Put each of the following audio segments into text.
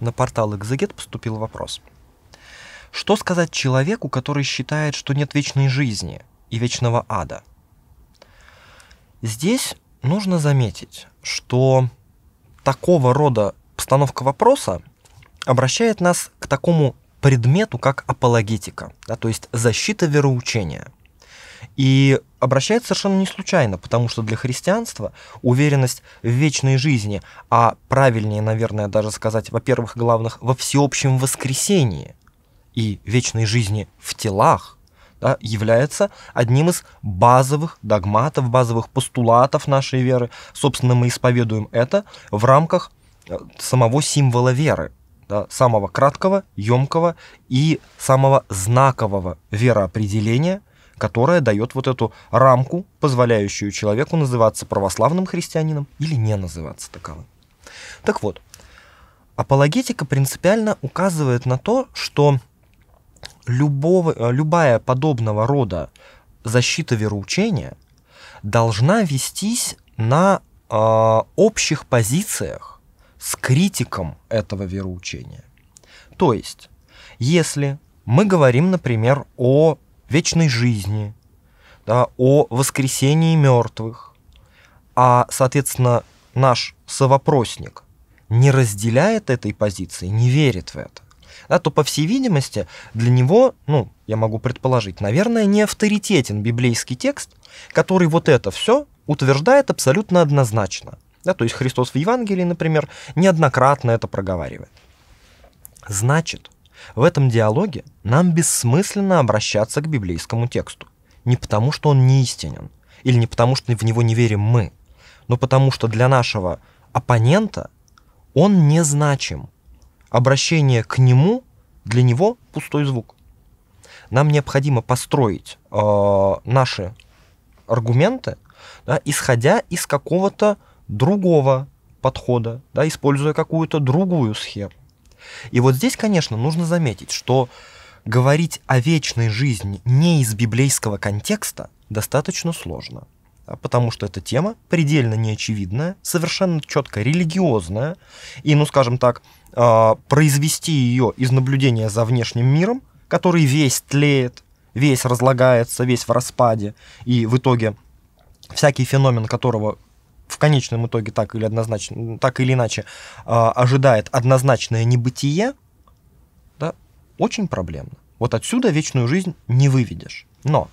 на портал Экзегет поступил вопрос. Что сказать человеку, который считает, что нет вечной жизни и вечного ада? Здесь нужно заметить, что такого рода постановка вопроса обращает нас к такому предмету, как апологетика, да, то есть защита вероучения – и обращается совершенно не случайно, потому что для христианства уверенность в вечной жизни, а правильнее, наверное, даже сказать, во-первых, главных, во всеобщем воскресении и вечной жизни в телах, да, является одним из базовых догматов, базовых постулатов нашей веры. Собственно, мы исповедуем это в рамках э, самого символа веры, да, самого краткого, емкого и самого знакового вероопределения – которая дает вот эту рамку, позволяющую человеку называться православным христианином или не называться таковым. Так вот, апологетика принципиально указывает на то, что любого, э, любая подобного рода защита вероучения должна вестись на э, общих позициях с критиком этого вероучения. То есть, если мы говорим, например, о вечной жизни, да, о воскресении мертвых. А, соответственно, наш совопросник не разделяет этой позиции, не верит в это, да, то, по всей видимости, для него, ну, я могу предположить, наверное, не авторитетен библейский текст, который вот это все утверждает абсолютно однозначно. Да, то есть Христос в Евангелии, например, неоднократно это проговаривает. Значит, в этом диалоге нам бессмысленно обращаться к библейскому тексту. Не потому, что он не истинен, или не потому, что в него не верим мы, но потому, что для нашего оппонента он незначим. Обращение к нему для него пустой звук. Нам необходимо построить э, наши аргументы, да, исходя из какого-то другого подхода, да, используя какую-то другую схему. И вот здесь, конечно, нужно заметить, что говорить о вечной жизни не из библейского контекста достаточно сложно, а потому что эта тема предельно неочевидная, совершенно четко религиозная, и, ну скажем так, а, произвести ее из наблюдения за внешним миром, который весь тлеет, весь разлагается, весь в распаде, и в итоге всякий феномен, которого в конечном итоге так или, однозначно, так или иначе э, ожидает однозначное небытие, да, очень проблемно. Вот отсюда вечную жизнь не выведешь. Но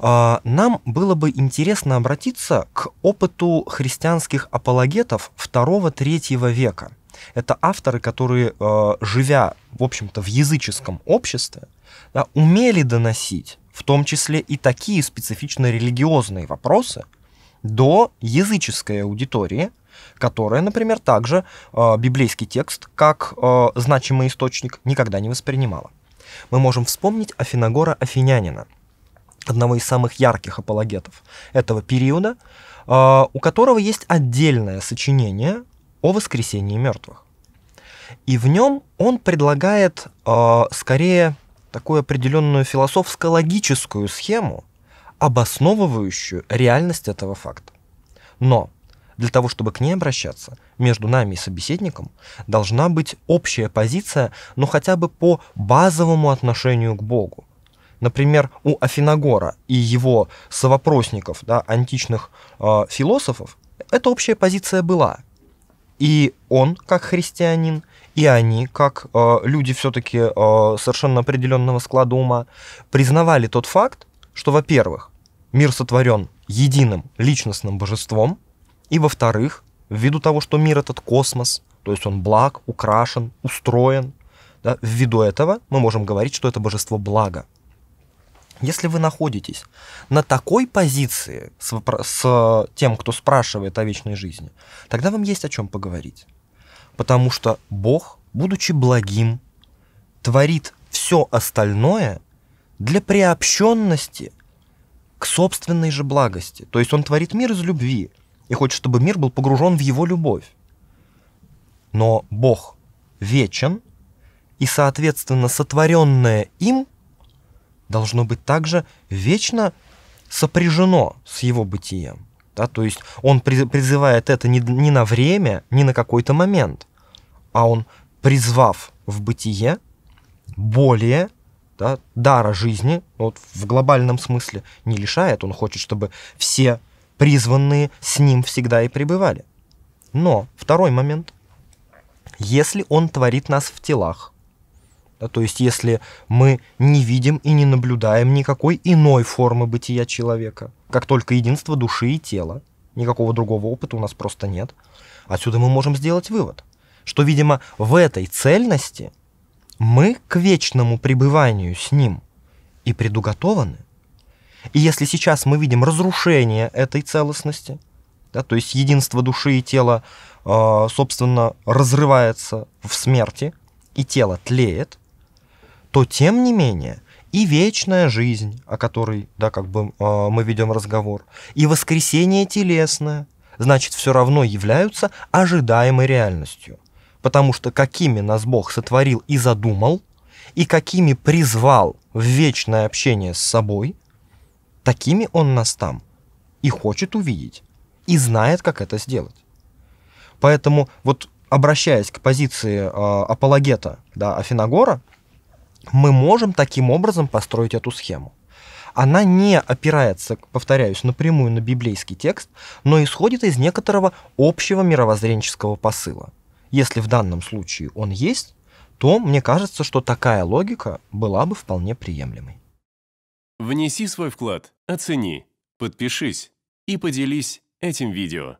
э, нам было бы интересно обратиться к опыту христианских апологетов второго-третьего века. Это авторы, которые, э, живя, в общем-то, в языческом обществе, да, умели доносить в том числе и такие специфично религиозные вопросы – до языческой аудитории, которая, например, также э, библейский текст как э, значимый источник никогда не воспринимала. Мы можем вспомнить Афиногора Афинянина, одного из самых ярких апологетов этого периода, э, у которого есть отдельное сочинение о воскресении мертвых. И в нем он предлагает э, скорее такую определенную философско-логическую схему обосновывающую реальность этого факта. Но для того, чтобы к ней обращаться, между нами и собеседником должна быть общая позиция, но хотя бы по базовому отношению к Богу. Например, у Афиногора и его совопросников, да, античных э, философов, эта общая позиция была. И он, как христианин, и они, как э, люди все-таки э, совершенно определенного склада ума, признавали тот факт, что, во-первых, мир сотворен единым личностным божеством, и во-вторых, ввиду того, что мир этот космос, то есть он благ, украшен, устроен, да, ввиду этого мы можем говорить, что это божество благо. Если вы находитесь на такой позиции с, с тем, кто спрашивает о вечной жизни, тогда вам есть о чем поговорить. Потому что Бог, будучи благим, творит все остальное для приобщенности – к собственной же благости. То есть он творит мир из любви и хочет, чтобы мир был погружен в его любовь. Но Бог вечен, и, соответственно, сотворенное им должно быть также вечно сопряжено с его бытием. Да? То есть он призывает это не, не на время, не на какой-то момент, а он, призвав в бытие, более да, дара жизни, ну, вот в глобальном смысле, не лишает. Он хочет, чтобы все призванные с ним всегда и пребывали. Но второй момент. Если он творит нас в телах, да, то есть если мы не видим и не наблюдаем никакой иной формы бытия человека, как только единство души и тела, никакого другого опыта у нас просто нет, отсюда мы можем сделать вывод, что, видимо, в этой цельности – мы к вечному пребыванию с Ним и предуготованы. И если сейчас мы видим разрушение этой целостности, да, то есть единство души и тела, э, собственно, разрывается в смерти, и тело тлеет, то тем не менее и вечная жизнь, о которой, да, как бы э, мы ведем разговор, и воскресение телесное, значит, все равно являются ожидаемой реальностью потому что какими нас Бог сотворил и задумал, и какими призвал в вечное общение с собой, такими Он нас там и хочет увидеть, и знает, как это сделать. Поэтому вот обращаясь к позиции э, апологета да, Афиногора, мы можем таким образом построить эту схему. Она не опирается, повторяюсь, напрямую на библейский текст, но исходит из некоторого общего мировоззренческого посыла – если в данном случае он есть, то мне кажется, что такая логика была бы вполне приемлемой. Внеси свой вклад, оцени, подпишись и поделись этим видео.